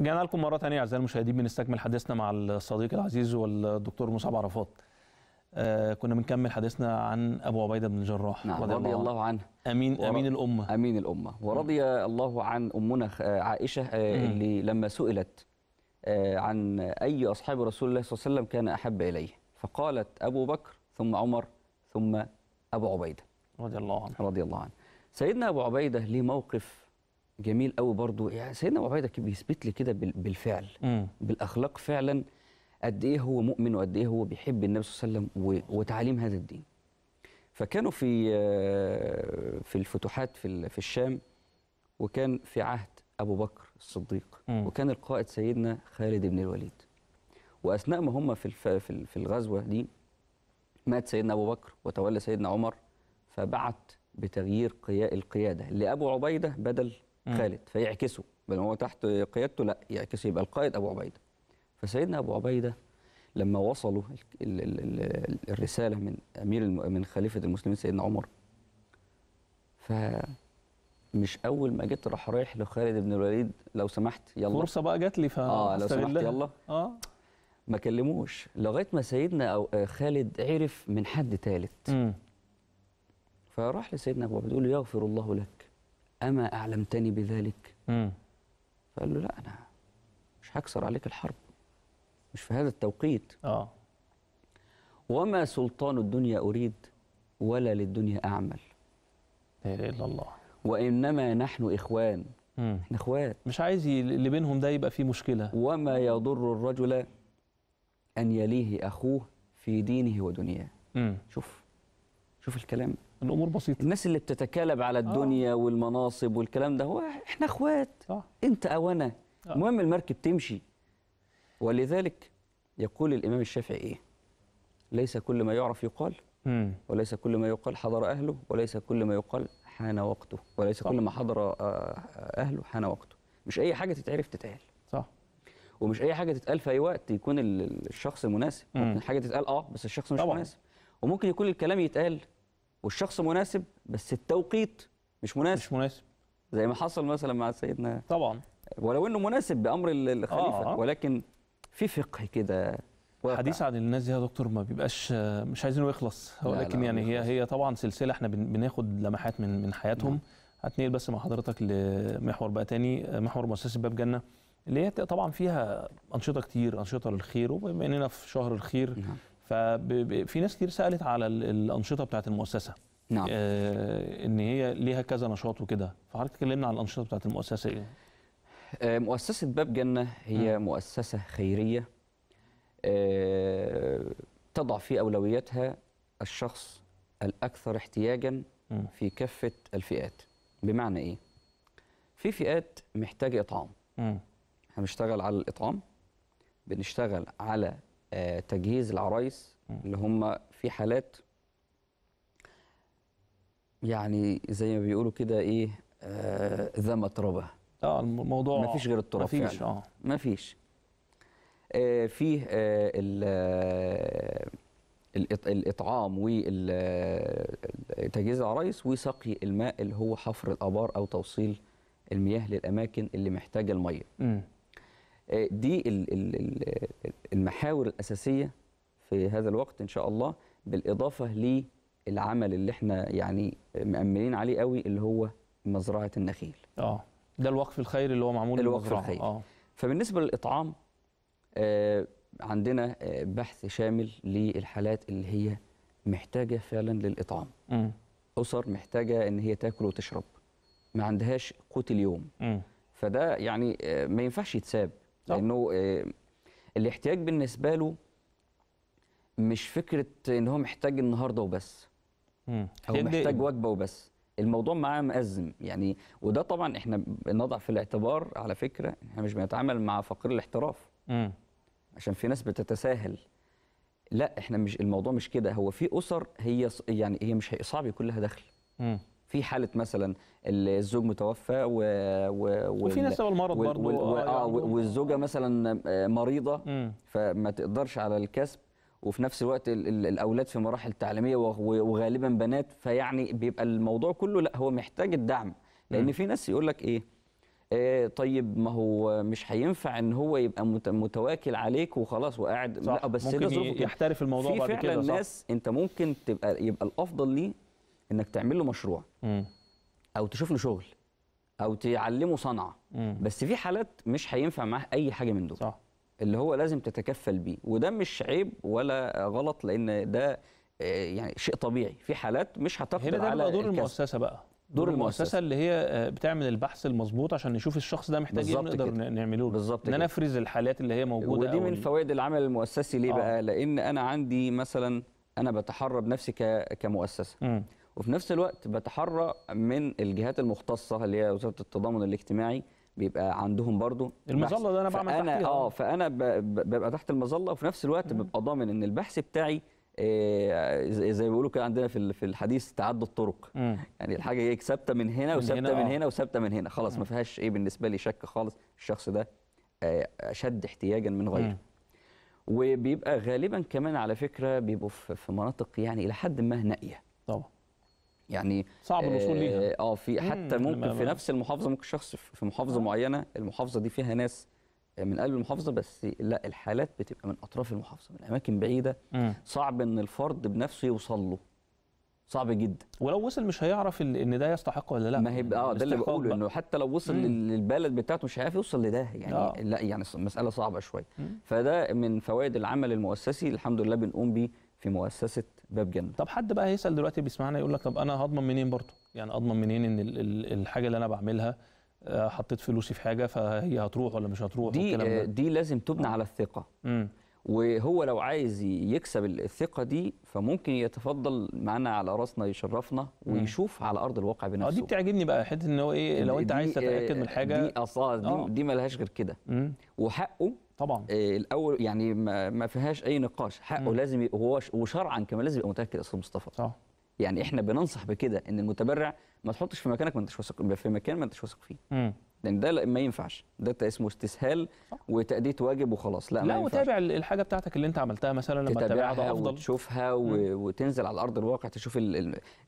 جانا لكم مرة ثانية أعزائي المشاهدين بنستكمل حديثنا مع الصديق العزيز والدكتور مصعب عرفات. آه كنا بنكمل حديثنا عن أبو عبيدة بن الجراح نعم رضي, رضي الله عنه أمين ور... أمين الأمة أمين الأمة ورضي الله عن أمنا آه، عائشة آه اللي لما سئلت آه عن أي أصحاب رسول الله صلى الله عليه وسلم كان أحب إليه فقالت أبو بكر ثم عمر ثم أبو عبيدة رضي الله عنه رضي الله عنه سيدنا أبو عبيدة له موقف جميل قوي برضو يعني سيدنا ابو عبيده بيثبت لي كده بالفعل مم. بالاخلاق فعلا قد ايه هو مؤمن وقد ايه هو بيحب النبي صلى الله عليه وسلم وتعاليم هذا الدين فكانوا في آه، في الفتوحات في في الشام وكان في عهد ابو بكر الصديق مم. وكان القائد سيدنا خالد بن الوليد واثناء ما هم في في الغزوه دي مات سيدنا ابو بكر وتولى سيدنا عمر فبعت بتغيير القياده لابو عبيده بدل خالد فيعكسه بل هو تحت قيادته لا يعكسه يبقى القائد ابو عبيده فسيدنا ابو عبيده لما وصلوا الرساله من امير من خليفه المسلمين سيدنا عمر ف مش اول ما جيت راح رايح لخالد بن الوليد لو سمحت يلا فرصه بقى جات لي ف اه لو سمحت يلا اه ما كلموش لغايه ما سيدنا أو آه، خالد عرف من حد ثالث فراح لسيدنا ابو عبيده يقول له يغفر الله لك أما أعلمتني بذلك مم. فقال له لا أنا مش هكسر عليك الحرب مش في هذا التوقيت آه. وما سلطان الدنيا أريد ولا للدنيا أعمل لا إله إلا الله وإنما نحن إخوان مم. إحنا إخوات مش عايز اللي بينهم ده يبقى فيه مشكلة وما يضر الرجل أن يليه أخوه في دينه ودنياه شوف شوف الكلام الامور بسيطه الناس اللي بتتكالب على الدنيا آه. والمناصب والكلام ده هو احنا اخوات صح. آه. انت او انا آه. المهم المركب تمشي ولذلك يقول الامام الشافعي ايه ليس كل ما يعرف يقال مم. وليس كل ما يقال حضر اهله وليس كل ما يقال حان وقته وليس صح. كل ما حضر آه، آه، اهله حان وقته مش اي حاجه تتعرف تتقال صح ومش اي حاجه تتقال في اي وقت يكون الشخص المناسب ممكن حاجه تتقال اه بس الشخص مش طبعًا. مناسب وممكن يكون الكلام يتقال والشخص مناسب بس التوقيت مش مناسب مش مناسب زي ما حصل مثلا مع سيدنا طبعا ولو انه مناسب بامر الخليفه آه. ولكن في فقه كده حديث عن الناس دي يا دكتور ما بيبقاش مش عايزينه يخلص ولكن يعني هي هي طبعا سلسله احنا بناخد لمحات من من حياتهم نعم. هتنقل بس مع حضرتك لمحور بقى تاني محور مؤسسه باب جنه اللي هي طبعا فيها انشطه كتير انشطه للخير وبما اننا في شهر الخير نعم. ففي ناس كتير سالت على الانشطه بتاعت المؤسسه نعم آه ان هي ليها كذا نشاط وكده فحضرتك اتكلمنا عن الانشطه بتاعت المؤسسه ايه آه، مؤسسه باب جنه هي م. مؤسسه خيريه آه، تضع في اولوياتها الشخص الاكثر احتياجا في كافه الفئات بمعنى ايه في فئات محتاجه اطعام م. احنا بنشتغل على الاطعام بنشتغل على آه، تجهيز العرايس اللي هم في حالات يعني زي ما بيقولوا كده ايه آه، ذا متربه اه الموضوع مفيش غير التراب مفيش اه مفيش فيش آه، فيه الاطعام وتجهيز العرايس وسقي الماء اللي هو حفر الابار او توصيل المياه للاماكن اللي محتاجه الميه آه، دي المحاور الاساسيه في هذا الوقت ان شاء الله بالاضافه للعمل اللي احنا يعني مأملين عليه قوي اللي هو مزرعه النخيل اه ده الوقف الخير اللي هو معمول الوقف الخير اه فبالنسبه للاطعام آه عندنا آه بحث شامل للحالات اللي هي محتاجه فعلا للاطعام م. اسر محتاجه ان هي تاكل وتشرب ما عندهاش قوت اليوم م. فده يعني آه، ما ينفعش يتساب لانه آه، الاحتياج بالنسبه له مش فكره ان هو محتاج النهارده وبس مم. هو محتاج وجبه وبس الموضوع معاه مأزم يعني وده طبعا احنا بنضع في الاعتبار على فكره احنا مش بنتعامل مع فقير الاحتراف م. عشان في ناس بتتساهل لا احنا مش الموضوع مش كده هو في اسر هي يعني هي مش صعب يكون لها دخل مم. في حاله مثلا الزوج متوفى و, و... وفي ناس المرض آه، آه، يعني و... برضه و... آه والزوجه مثلا آه، مريضه م. فما تقدرش على الكسب وفي نفس الوقت الاولاد في مراحل تعليميه وغالبا بنات فيعني بيبقى الموضوع كله لا هو محتاج الدعم لان في ناس يقول لك ايه ايه طيب ما هو مش هينفع ان هو يبقى متواكل عليك وخلاص وقاعد صح. لا بس ممكن يحترف الموضوع بعد كده في فعلا ناس انت ممكن تبقى يبقى الافضل ليه انك تعمل له مشروع م. او تشوف له شغل او تعلمه صنعه م. بس في حالات مش هينفع معاه اي حاجه من دول صح. اللي هو لازم تتكفل بيه وده مش عيب ولا غلط لان ده آه، يعني شيء طبيعي في حالات مش هتقدر هنا ده على دور المؤسسه بقى دور المؤسسة, المؤسسه اللي هي آه، بتعمل البحث المظبوط عشان نشوف الشخص ده محتاج ايه نقدر نعمله له بالظبط ان انا افرز الحالات اللي هي موجوده ودي من فوائد العمل المؤسسي ليه آه. بقى لان انا عندي مثلا انا بتحرى بنفسي كمؤسسه م. وفي نفس الوقت بتحرى من الجهات المختصه اللي هي وزاره التضامن الاجتماعي بيبقى عندهم برضو المظله ده انا بعمل فأنا تحتيها اه فانا ببقى تحت المظله وفي نفس الوقت ببقى ضامن ان البحث بتاعي آه، زي ما بيقولوا كده عندنا في في الحديث تعدد الطرق مم. يعني الحاجه هي ثابته من هنا وثابته من آه. هنا وثابته من هنا خلاص ما فيهاش ايه بالنسبه لي شك خالص الشخص ده آه، اشد احتياجا من غيره وبيبقى غالبا كمان على فكره بيبقوا في مناطق يعني الى حد ما نائيه طبعا يعني صعب الوصول ليها اه, آه، في حتى ممكن في نفس المحافظه ممكن شخص في محافظه آه. معينه المحافظه دي فيها ناس آه، من قلب المحافظه بس لا الحالات بتبقى من اطراف المحافظه من اماكن بعيده صعب ان الفرد بنفسه يوصل له صعب جدا ولو وصل مش هيعرف ان ده يستحق ولا لا ما هيبقى اه ده اللي بقوله انه حتى لو وصل مم. للبلد بتاعته مش هيعرف يوصل لده يعني آه. لا يعني مساله صعبه شويه فده من فوائد العمل المؤسسي الحمد لله بنقوم بيه في مؤسسه باب جنه طب حد بقى هيسال دلوقتي بيسمعنا يقول لك طب انا هضمن منين برضه يعني اضمن منين ان الحاجه اللي انا بعملها آه، حطيت فلوسي في حاجه فهي هتروح ولا مش هتروح دي ده. دي لازم تبنى آه. على الثقه مم. وهو لو عايز يكسب الثقه دي فممكن يتفضل معانا على راسنا يشرفنا ويشوف على ارض الواقع آه، بنفسه اه دي بتعجبني بقى حته ان هو ايه لو انت عايز تتاكد من حاجه دي اصلا دي, دي ملهاش غير كده وحقه طبعا آه، الاول يعني ما فيهاش اي نقاش حقه م. لازم هو وشرعا كمان لازم يبقى متاكد اصل مصطفى صح يعني احنا بننصح بكده ان المتبرع ما تحطش في مكانك ما انتش واثق في مكان ما انتش واثق فيه م. لان ده ما ينفعش ده اسمه استسهال وتاديه واجب وخلاص لا لا وتابع الحاجه بتاعتك اللي انت عملتها مثلا لما تتابعها افضل وتشوفها مم. وتنزل على ارض الواقع تشوف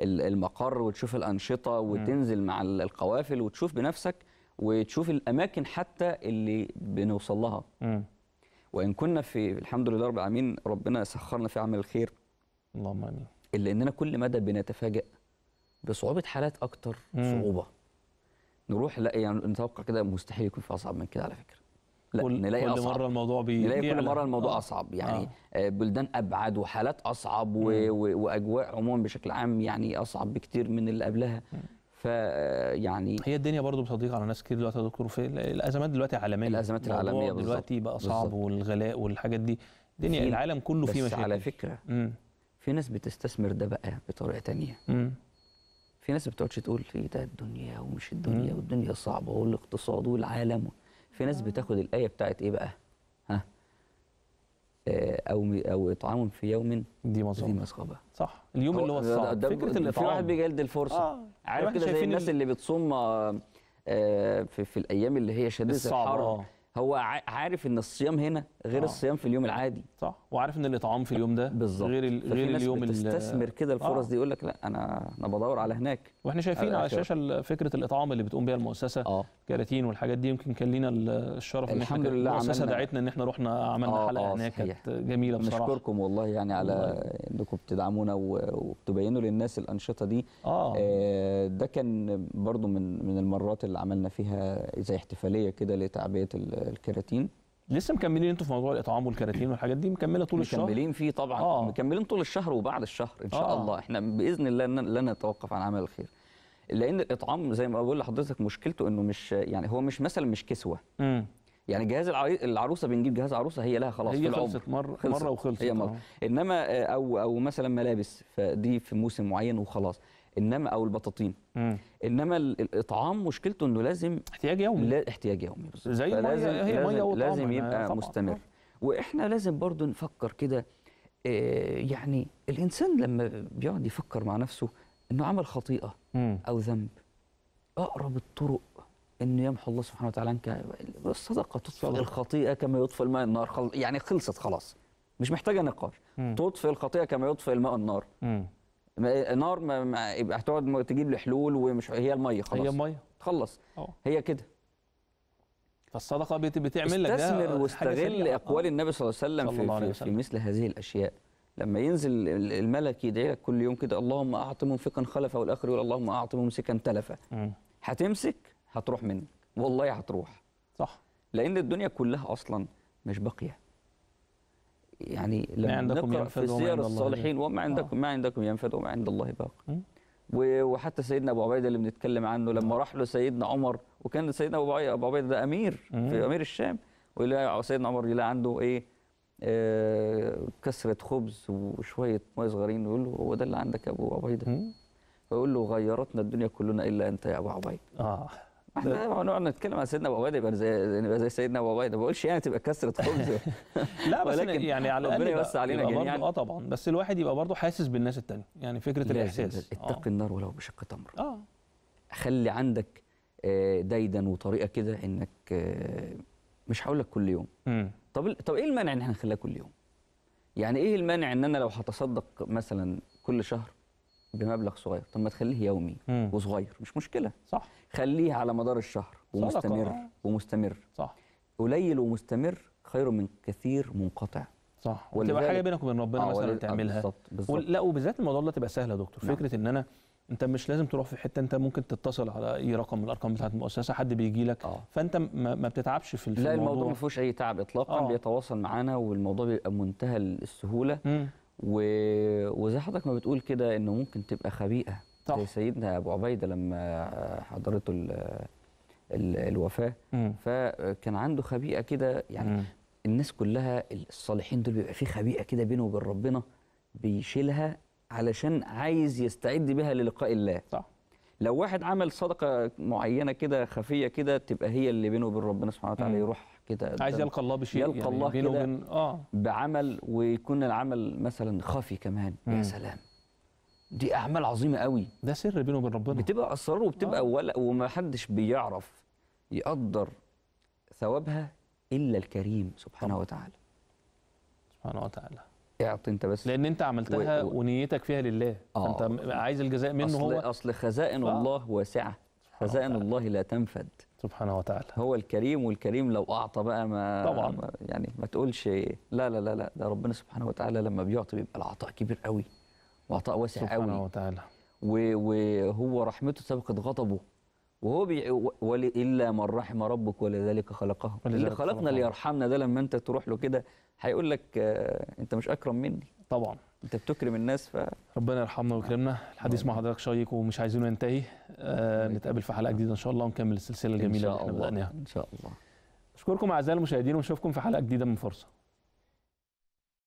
المقر وتشوف الانشطه وتنزل مع القوافل وتشوف بنفسك وتشوف الاماكن حتى اللي بنوصل لها وان كنا في الحمد لله رب العالمين ربنا سخرنا في عمل الخير اللهم امين الا اننا كل مدى بنتفاجئ بصعوبه حالات اكتر صعوبه نروح لا يعني نتوقع كده مستحيل يكون في اصعب من كده على فكره لا كل نلاقي كل أصعب. مره الموضوع بي... نلاقي كل مره الموضوع آه. اصعب يعني آه. آه، بلدان ابعد وحالات اصعب و... و... واجواء عموما بشكل عام يعني اصعب بكتير من اللي قبلها فيعني هي الدنيا برضو بتضيق على ناس كتير دلوقتي يا دكتور في الازمات دلوقتي عالميه الازمات العالميه بالظبط دلوقتي بقى صعب بالزبط. والغلاء والحاجات دي الدنيا العالم كله فيه مشاكل بس على فكره مم. في ناس بتستثمر ده بقى بطريقه تانية مم. في ناس بتقعدش تقول في ده الدنيا ومش الدنيا مم. والدنيا صعبه والاقتصاد والعالم في ناس آه. بتاخد الايه بتاعت ايه بقى آه، او او اطعام في يوم دي مصابه صح اليوم اللي هو الصعب فكره الاطعام في واحد بيجلد الفرصه آه. عارف كده زي الناس اللي بتصوم آه، آه، في, في الايام اللي هي شديده الحر هو عارف ان الصيام هنا غير آه. الصيام في اليوم العادي صح وعارف ان الاطعام في اليوم ده بالزبط. غير ال... غير ناس اليوم بتستثمر كده الفرص آه. دي يقول لك لا انا انا بدور على هناك واحنا شايفين على الشاشه فكره الاطعام اللي بتقوم بها المؤسسه آه. كراتين والحاجات دي يمكن كان لينا الشرف ان احنا المؤسسه دعتنا ان احنا رحنا عملنا آه حلقه آه هناك كانت جميله بصراحه نشكركم والله يعني على انكم بتدعمونا وبتبينوا للناس الانشطه دي آه. آه ده كان برضو من من المرات اللي عملنا فيها زي احتفاليه كده لتعبئه الكراتين لسه مكملين انتوا في موضوع الاطعام والكراتين والحاجات دي مكمله طول الشهر مكملين فيه طبعا آه. مكملين طول الشهر وبعد الشهر ان شاء آه. الله احنا باذن الله لن نتوقف عن عمل الخير لان الاطعام زي ما بقول لحضرتك مشكلته انه مش يعني هو مش مثلا مش كسوه م. يعني جهاز العروسه بنجيب جهاز عروسه هي لها خلاص هي في العمر خلصت مره خلصت مره وخلصت هي مره آه. انما آه، او او مثلا ملابس فدي في موسم معين وخلاص انما او البطاطين مم. انما الاطعام مشكلته انه لازم احتياج يومي لا احتياج يومي بالظبط زي لازم هي لازم, لازم يبقى طبعا. مستمر واحنا لازم برضو نفكر كده آه، يعني الانسان لما بيقعد يفكر مع نفسه انه عمل خطيئه مم. او ذنب اقرب الطرق انه يمحو الله سبحانه وتعالى عنك الصدقه تطفئ الخطيئه كما يطفئ الماء النار خل... يعني خلصت خلاص مش محتاجه نقاش تطفئ الخطيئه كما يطفئ الماء النار مم. نار ما يبقى هتقعد تجيب لي حلول ومش هي الميه خلاص هي الميه أوه. هي كده فالصدقه بتعمل لك استثمر واستغل اه. اقوال النبي صلى الله عليه وسلم في, الله عليه وسلم. في مثل هذه الاشياء لما ينزل الملك يدعي لك كل يوم كده اللهم اعط منفقا خلفه والاخر يقول اللهم اعط ممسكا تلفا هتمسك هتروح منك والله هتروح صح لان الدنيا كلها اصلا مش باقيه يعني لما عندكم في سير الصالحين وما عندكم آه. ما عندكم ينفذ وما عند الله باق وحتى سيدنا ابو عبيده اللي بنتكلم عنه لما آه. راح له سيدنا عمر وكان سيدنا ابو عبيده ده امير في امير الشام ويلاقي سيدنا عمر يلاقي عنده ايه آه كسره خبز وشويه ميه صغيرين ويقول له هو ده اللي عندك يا ابو عبيده فيقول له غيرتنا الدنيا كلنا الا انت يا ابو عبيده اه احنا نقعد نتكلم عن سيدنا ابو يبقى زي نبقى زي سيدنا ابو عبيده ما بقولش يعني تبقى كسره خبز لا بس ولكن يعني على الاقل بس علينا جميعا اه طبعا بس الواحد يبقى برضه حاسس بالناس الثانيه يعني فكره الاحساس اتقي آه. النار ولو بشق تمر اه خلي عندك آه، دايدا وطريقه كده انك آه، مش هقول لك كل يوم طب طب ايه المانع ان احنا نخليها كل يوم؟ يعني ايه المانع ان انا لو هتصدق مثلا كل شهر بمبلغ صغير طب ما تخليه يومي مم. وصغير مش مشكله صح خليه على مدار الشهر ومستمر صح. ومستمر صح قليل ومستمر خير من كثير منقطع صح وتبقى حاجه بينك وبين ربنا آه مثلا آه، تعملها بالظبط بالظبط لا وبالذات الموضوع ده تبقى سهله يا دكتور نعم. فكره ان انا انت مش لازم تروح في حته انت ممكن تتصل على اي رقم من الارقام بتاعه المؤسسه حد بيجي لك آه. فانت ما, ما بتتعبش في الموضوع لا الموضوع ما فيهوش اي تعب اطلاقا آه. بيتواصل معانا والموضوع بيبقى منتهى السهوله مم. و... وزي حضرتك ما بتقول كده انه ممكن تبقى خبيئه صح. زي سيدنا ابو عبيده لما حضرته ال... ال... الوفاه مم. فكان عنده خبيئه كده يعني مم. الناس كلها الصالحين دول بيبقى في خبيئه كده بينه وبين ربنا بيشيلها علشان عايز يستعد بها للقاء الله صح لو واحد عمل صدقه معينه كده خفيه كده تبقى هي اللي بينه وبين ربنا سبحانه وتعالى يروح كده عايز يلقى الله بشيء يلقى يعني الله بينه وبين اه بعمل ويكون العمل مثلا خفي كمان مم. يا سلام دي اعمال عظيمه قوي ده سر بينه وبين ربنا بتبقى اسرار وبتبقى آه. ولا ومحدش بيعرف يقدر ثوابها الا الكريم سبحانه طبعا. وتعالى سبحانه وتعالى اعطي انت بس لان انت عملتها و... و... ونيتك فيها لله آه. فانت عايز الجزاء منه أصل هو اصل خزائن آه. الله واسعه خزائن الله لا تنفد سبحانه وتعالى هو الكريم والكريم لو اعطى بقى ما طبعا ما يعني ما تقولش لا لا لا لا ده ربنا سبحانه وتعالى لما بيعطي بيبقى العطاء كبير قوي وعطاء واسع سبحانه قوي سبحانه وتعالى وهو رحمته سبقت غضبه وهو بي... ولي... الا من رحم ربك ولذلك خلقهم اللي خلقنا ليرحمنا ده لما انت تروح له كده هيقول لك آه انت مش اكرم مني طبعا انت بتكرم الناس ف ربنا يرحمنا ويكرمنا الحديث مع حضرتك شيق ومش عايزينه ينتهي آه نتقابل في حلقه جديده ان شاء الله ونكمل السلسله الجميله اللي احنا بدأناها ان شاء الله اشكركم اعزائي المشاهدين ونشوفكم في حلقه جديده من فرصه